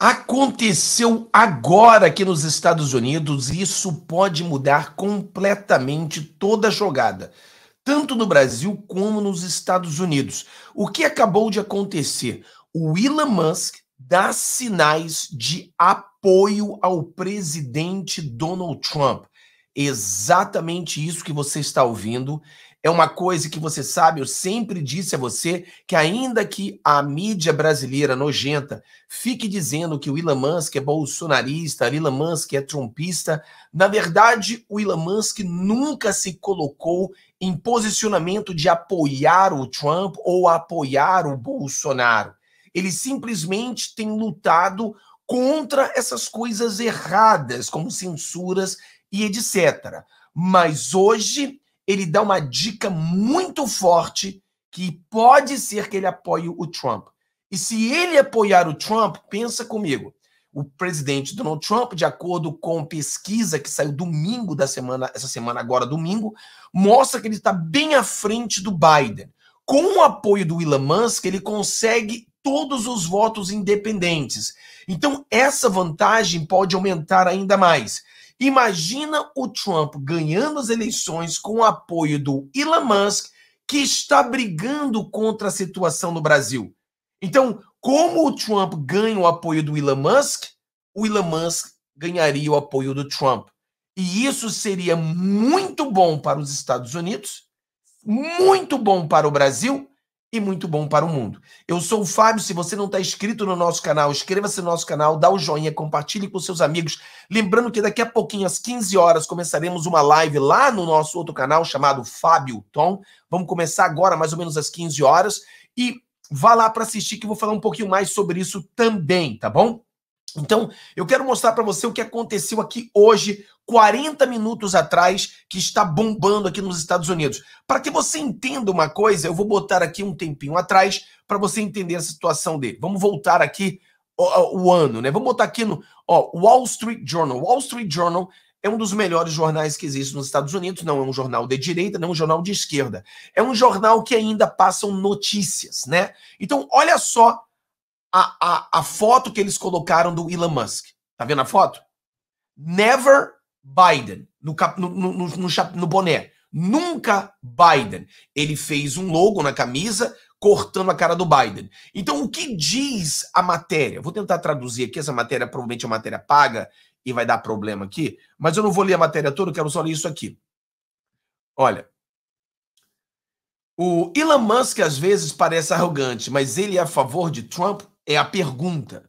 Aconteceu agora aqui nos Estados Unidos e isso pode mudar completamente toda a jogada, tanto no Brasil como nos Estados Unidos. O que acabou de acontecer? O Elon Musk dá sinais de apoio ao presidente Donald Trump. Exatamente isso que você está ouvindo é uma coisa que você sabe, eu sempre disse a você que, ainda que a mídia brasileira nojenta fique dizendo que o Elon Musk é bolsonarista, o Elon Musk é trumpista, na verdade, o Elon Musk nunca se colocou em posicionamento de apoiar o Trump ou apoiar o Bolsonaro. Ele simplesmente tem lutado contra essas coisas erradas, como censuras e etc. Mas hoje ele dá uma dica muito forte que pode ser que ele apoie o Trump. E se ele apoiar o Trump, pensa comigo. O presidente Donald Trump, de acordo com pesquisa que saiu domingo da semana, essa semana agora domingo, mostra que ele está bem à frente do Biden. Com o apoio do Elon Musk, ele consegue todos os votos independentes. Então, essa vantagem pode aumentar ainda mais. Imagina o Trump ganhando as eleições com o apoio do Elon Musk, que está brigando contra a situação no Brasil. Então, como o Trump ganha o apoio do Elon Musk, o Elon Musk ganharia o apoio do Trump. E isso seria muito bom para os Estados Unidos, muito bom para o Brasil e muito bom para o mundo. Eu sou o Fábio. Se você não está inscrito no nosso canal, inscreva-se no nosso canal, dá o um joinha, compartilhe com seus amigos. Lembrando que daqui a pouquinho, às 15 horas, começaremos uma live lá no nosso outro canal chamado Fábio Tom. Vamos começar agora, mais ou menos às 15 horas. E vá lá para assistir, que eu vou falar um pouquinho mais sobre isso também, tá bom? Então, eu quero mostrar para você o que aconteceu aqui hoje, 40 minutos atrás, que está bombando aqui nos Estados Unidos. Para que você entenda uma coisa, eu vou botar aqui um tempinho atrás para você entender a situação dele. Vamos voltar aqui o, o ano, né? Vamos botar aqui no ó, Wall Street Journal. Wall Street Journal é um dos melhores jornais que existe nos Estados Unidos. Não é um jornal de direita, não é um jornal de esquerda. É um jornal que ainda passam notícias, né? Então, olha só a, a, a foto que eles colocaram do Elon Musk. Tá vendo a foto? Never Biden, no, no, no, no, no boné. Nunca Biden. Ele fez um logo na camisa cortando a cara do Biden. Então, o que diz a matéria? Vou tentar traduzir aqui essa matéria, provavelmente é uma matéria paga e vai dar problema aqui, mas eu não vou ler a matéria toda, eu quero só ler isso aqui. Olha. O Elon Musk às vezes parece arrogante, mas ele é a favor de Trump é a pergunta.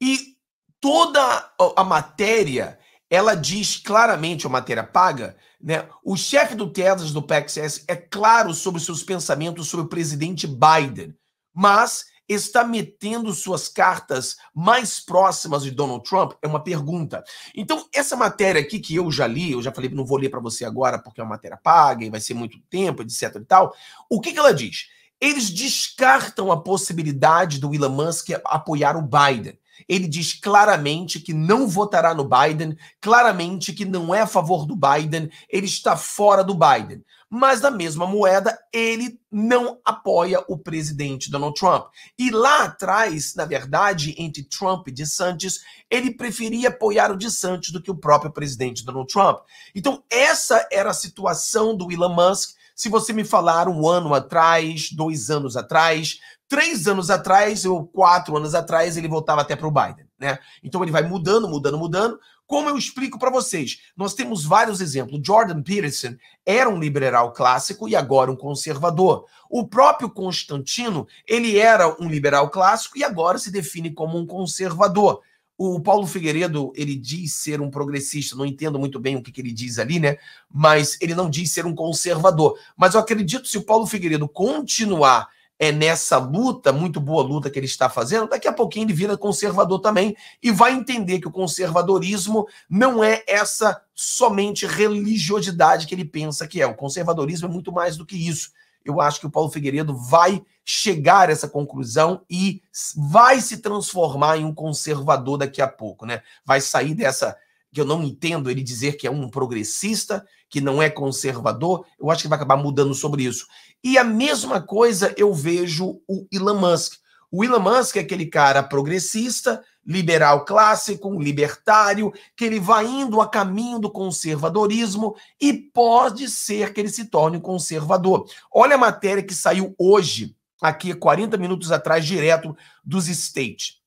E toda a matéria, ela diz claramente, a matéria paga, né? O chefe do Texas do PECS é claro sobre seus pensamentos sobre o presidente Biden, mas está metendo suas cartas mais próximas de Donald Trump? É uma pergunta. Então, essa matéria aqui que eu já li, eu já falei que não vou ler para você agora porque é uma matéria paga e vai ser muito tempo, etc e tal. O que, que ela diz? Eles descartam a possibilidade do Elon Musk apoiar o Biden. Ele diz claramente que não votará no Biden, claramente que não é a favor do Biden, ele está fora do Biden. Mas, na mesma moeda, ele não apoia o presidente Donald Trump. E lá atrás, na verdade, entre Trump e DeSantis, ele preferia apoiar o DeSantis do que o próprio presidente Donald Trump. Então, essa era a situação do Elon Musk se você me falar um ano atrás, dois anos atrás, três anos atrás ou quatro anos atrás, ele voltava até para o Biden. Né? Então ele vai mudando, mudando, mudando. Como eu explico para vocês, nós temos vários exemplos. Jordan Peterson era um liberal clássico e agora um conservador. O próprio Constantino, ele era um liberal clássico e agora se define como um conservador. O Paulo Figueiredo, ele diz ser um progressista, não entendo muito bem o que, que, ele diz ali, né? Mas ele não diz ser um conservador. Mas eu acredito se o Paulo Figueiredo continuar é nessa luta, muito boa luta que ele está fazendo, daqui a pouquinho ele vira conservador também e vai entender que o conservadorismo não é essa somente religiosidade que ele pensa que é. O conservadorismo é muito mais do que isso. Eu acho que o Paulo Figueiredo vai chegar a essa conclusão e vai se transformar em um conservador daqui a pouco, né? Vai sair dessa que eu não entendo ele dizer que é um progressista, que não é conservador, eu acho que vai acabar mudando sobre isso. E a mesma coisa eu vejo o Elon Musk. O Elon Musk é aquele cara progressista, liberal clássico, um libertário, que ele vai indo a caminho do conservadorismo e pode ser que ele se torne um conservador. Olha a matéria que saiu hoje, aqui 40 minutos atrás, direto dos States.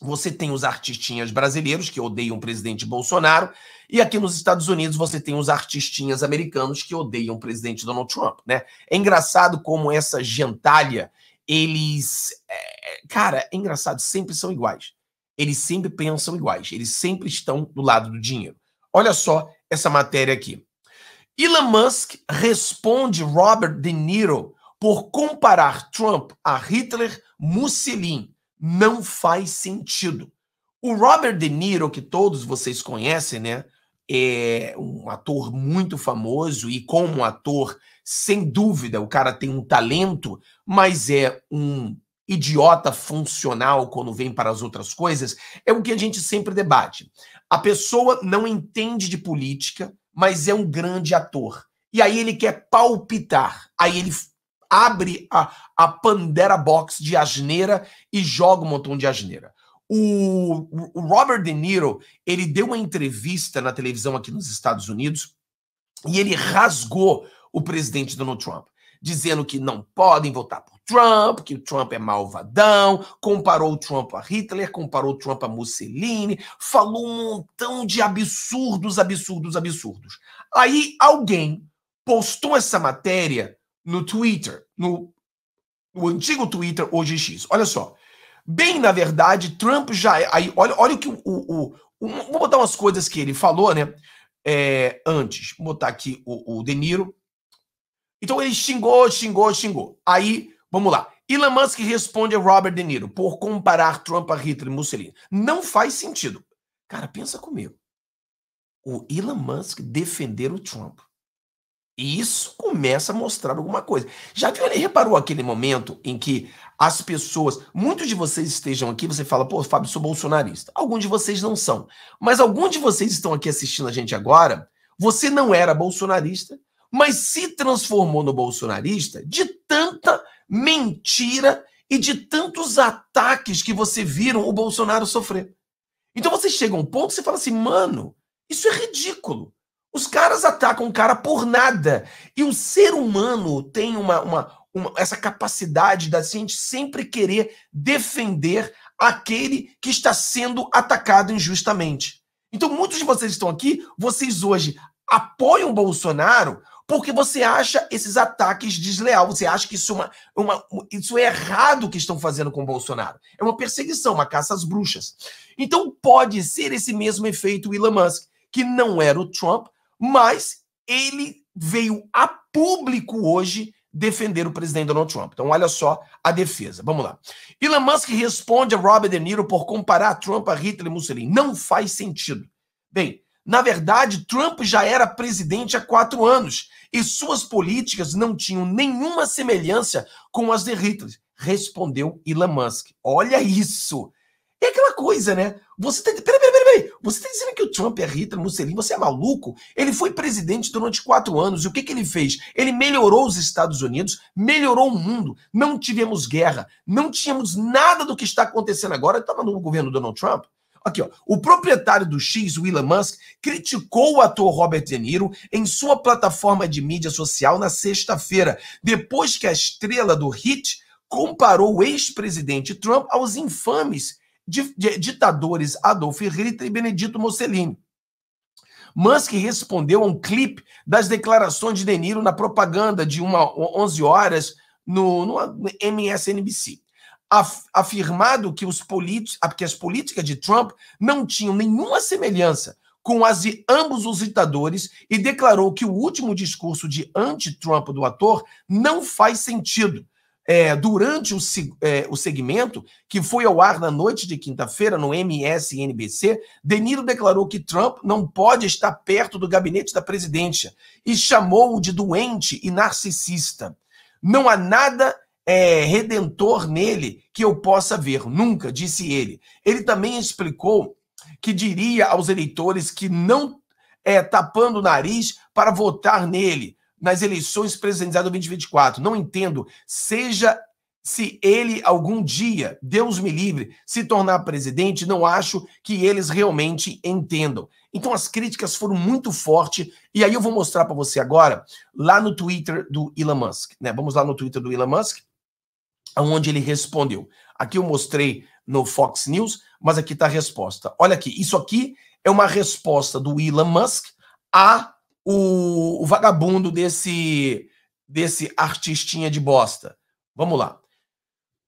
Você tem os artistinhas brasileiros que odeiam o presidente Bolsonaro, e aqui nos Estados Unidos você tem os artistinhas americanos que odeiam o presidente Donald Trump, né? É engraçado como essa gentalha, eles. É, é cara, é engraçado, sempre são iguais eles sempre pensam iguais, eles sempre estão do lado do dinheiro. Olha só essa matéria aqui. Elon Musk responde Robert De Niro por comparar Trump a Hitler Mussolini. Não faz sentido. O Robert De Niro, que todos vocês conhecem, né? É um ator muito famoso e, como ator, sem dúvida, o cara tem um talento, mas é um idiota funcional quando vem para as outras coisas, é o que a gente sempre debate. A pessoa não entende de política, mas é um grande ator. E aí ele quer palpitar. Aí ele abre a, a Pandera Box de asneira e joga um montão de asneira. O, o Robert De Niro, ele deu uma entrevista na televisão aqui nos Estados Unidos e ele rasgou o presidente Donald Trump dizendo que não podem votar por Trump, que o Trump é malvadão, comparou o Trump a Hitler, comparou o Trump a Mussolini, falou um montão de absurdos, absurdos, absurdos. Aí alguém postou essa matéria no Twitter, no, no antigo Twitter, hoje X. Olha só. Bem, na verdade, Trump já é. Aí, olha, olha o que o, o, o. Vou botar umas coisas que ele falou, né? É, antes, vou botar aqui o, o De Niro. Então ele xingou, xingou, xingou. Aí, vamos lá. Elon Musk responde a Robert De Niro por comparar Trump a Hitler e Mussolini. Não faz sentido. Cara, pensa comigo. O Elon Musk defender o Trump. E isso começa a mostrar alguma coisa. Já viu, reparou aquele momento em que as pessoas, muitos de vocês estejam aqui, você fala, pô, Fábio, sou bolsonarista. Alguns de vocês não são. Mas alguns de vocês estão aqui assistindo a gente agora, você não era bolsonarista mas se transformou no bolsonarista de tanta mentira e de tantos ataques que você viram o Bolsonaro sofrer. Então você chega a um ponto e você fala assim, mano, isso é ridículo. Os caras atacam o cara por nada. E o ser humano tem uma, uma, uma essa capacidade da gente sempre querer defender aquele que está sendo atacado injustamente. Então, muitos de vocês estão aqui, vocês hoje apoiam Bolsonaro porque você acha esses ataques desleal, você acha que isso é, uma, uma, isso é errado que estão fazendo com o Bolsonaro. É uma perseguição, uma caça às bruxas. Então pode ser esse mesmo efeito Elon Musk, que não era o Trump, mas ele veio a público hoje defender o presidente Donald Trump. Então olha só a defesa. Vamos lá. Elon Musk responde a Robert De Niro por comparar Trump a Hitler e Mussolini. Não faz sentido. Bem, na verdade, Trump já era presidente há quatro anos e suas políticas não tinham nenhuma semelhança com as de Hitler, respondeu Elon Musk. Olha isso! É aquela coisa, né? Você tá. Peraí, peraí, peraí, Você tá dizendo que o Trump é Hitler, Mussolini, você é maluco? Ele foi presidente durante quatro anos. E o que, que ele fez? Ele melhorou os Estados Unidos, melhorou o mundo. Não tivemos guerra, não tínhamos nada do que está acontecendo agora. Estava no governo Donald Trump. Aqui, ó. O proprietário do X, o Elon Musk, criticou o ator Robert De Niro em sua plataforma de mídia social na sexta-feira, depois que a estrela do hit comparou o ex-presidente Trump aos infames ditadores Adolf Hitler e Benedito Mussolini. Musk respondeu a um clipe das declarações de De Niro na propaganda de uma 11 horas no, no MSNBC af afirmado que, os ah, que as políticas de Trump não tinham nenhuma semelhança com as de ambos os ditadores e declarou que o último discurso de anti-Trump do ator não faz sentido. É, durante o, é, o segmento, que foi ao ar na noite de quinta-feira no MSNBC, Deniro declarou que Trump não pode estar perto do gabinete da presidência e chamou-o de doente e narcisista. Não há nada é, redentor nele que eu possa ver, nunca, disse ele. Ele também explicou que diria aos eleitores que não é, tapando o nariz para votar nele nas eleições presidenciais de 2024. Não entendo. Seja se ele algum dia, Deus me livre, se tornar presidente, não acho que eles realmente entendam. Então as críticas foram muito fortes, e aí eu vou mostrar para você agora, lá no Twitter do Elon Musk, né? Vamos lá no Twitter do Elon Musk onde ele respondeu. Aqui eu mostrei no Fox News, mas aqui está a resposta. Olha aqui, isso aqui é uma resposta do Elon Musk a o, o vagabundo desse desse artistinha de bosta. Vamos lá.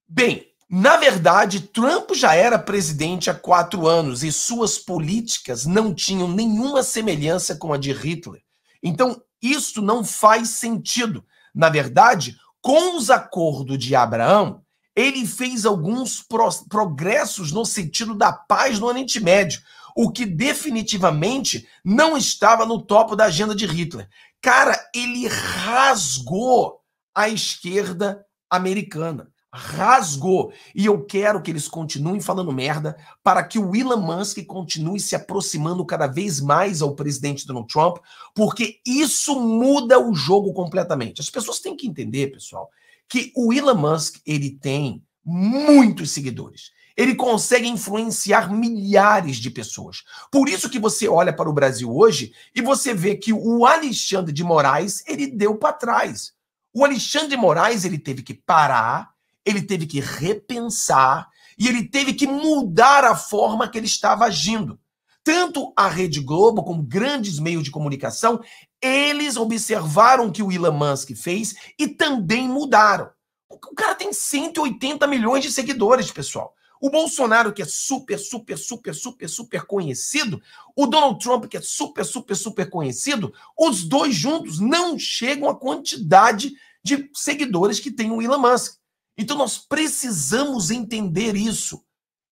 Bem, na verdade, Trump já era presidente há quatro anos e suas políticas não tinham nenhuma semelhança com a de Hitler. Então, isso não faz sentido. Na verdade, com os acordos de Abraão, ele fez alguns progressos no sentido da paz no Oriente Médio, o que definitivamente não estava no topo da agenda de Hitler. Cara, ele rasgou a esquerda americana rasgou. E eu quero que eles continuem falando merda para que o Elon Musk continue se aproximando cada vez mais ao presidente Donald Trump, porque isso muda o jogo completamente. As pessoas têm que entender, pessoal, que o Elon Musk, ele tem muitos seguidores. Ele consegue influenciar milhares de pessoas. Por isso que você olha para o Brasil hoje e você vê que o Alexandre de Moraes, ele deu para trás. O Alexandre de Moraes, ele teve que parar, ele teve que repensar e ele teve que mudar a forma que ele estava agindo. Tanto a Rede Globo como grandes meios de comunicação, eles observaram que o Elon Musk fez e também mudaram. O cara tem 180 milhões de seguidores, pessoal. O Bolsonaro, que é super, super, super, super, super conhecido, o Donald Trump, que é super, super, super conhecido, os dois juntos não chegam à quantidade de seguidores que tem o Elon Musk. Então nós precisamos entender isso.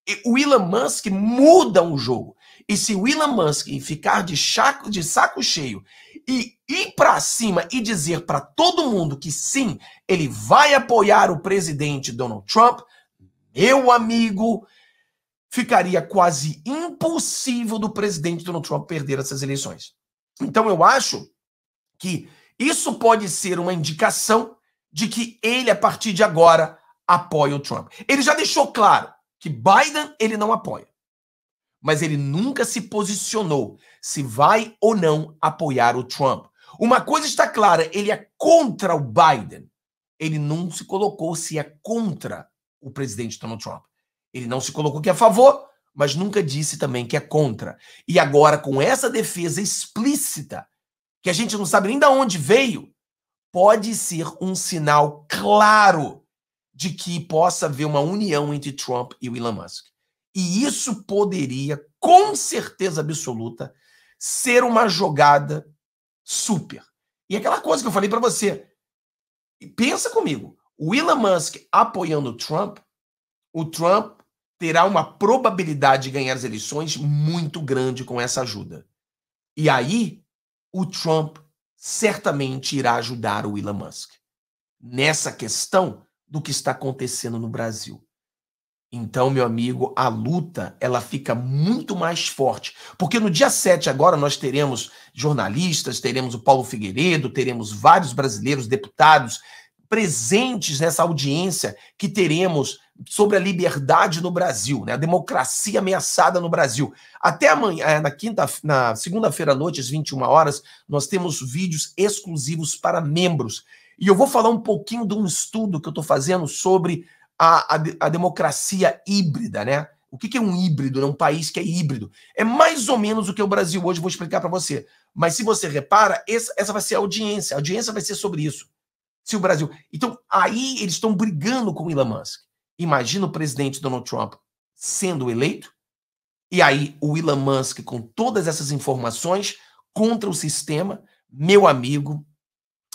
E o Elon Musk muda o jogo. E se o Elon Musk ficar de, chaco, de saco cheio e ir para cima e dizer para todo mundo que sim, ele vai apoiar o presidente Donald Trump, meu amigo, ficaria quase impossível do presidente Donald Trump perder essas eleições. Então eu acho que isso pode ser uma indicação de que ele, a partir de agora, apoia o Trump. Ele já deixou claro que Biden ele não apoia. Mas ele nunca se posicionou se vai ou não apoiar o Trump. Uma coisa está clara, ele é contra o Biden. Ele não se colocou se é contra o presidente Donald Trump. Ele não se colocou que é a favor, mas nunca disse também que é contra. E agora, com essa defesa explícita, que a gente não sabe nem de onde veio, pode ser um sinal claro de que possa haver uma união entre Trump e o Elon Musk. E isso poderia, com certeza absoluta, ser uma jogada super. E aquela coisa que eu falei para você, pensa comigo, o Elon Musk apoiando o Trump, o Trump terá uma probabilidade de ganhar as eleições muito grande com essa ajuda. E aí, o Trump certamente irá ajudar o Elon Musk nessa questão do que está acontecendo no Brasil. Então, meu amigo, a luta ela fica muito mais forte. Porque no dia 7 agora nós teremos jornalistas, teremos o Paulo Figueiredo, teremos vários brasileiros deputados presentes nessa audiência que teremos sobre a liberdade no Brasil, né? a democracia ameaçada no Brasil. Até amanhã, é, na quinta, na segunda-feira à noite, às 21 horas, nós temos vídeos exclusivos para membros. E eu vou falar um pouquinho de um estudo que eu estou fazendo sobre a, a, a, democracia híbrida, né? O que, que é um híbrido? É né? um país que é híbrido. É mais ou menos o que é o Brasil hoje, vou explicar para você. Mas se você repara, essa, essa vai ser a audiência. A audiência vai ser sobre isso. Se o Brasil. Então, aí eles estão brigando com o Elon Musk. Imagina o presidente Donald Trump sendo eleito e aí o Elon Musk com todas essas informações contra o sistema, meu amigo,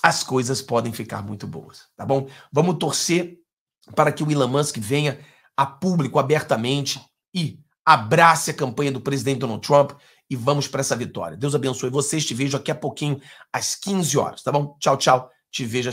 as coisas podem ficar muito boas, tá bom? Vamos torcer para que o Elon Musk venha a público abertamente e abrace a campanha do presidente Donald Trump e vamos para essa vitória. Deus abençoe vocês, te vejo aqui a pouquinho às 15 horas, tá bom? Tchau, tchau. Te vejo às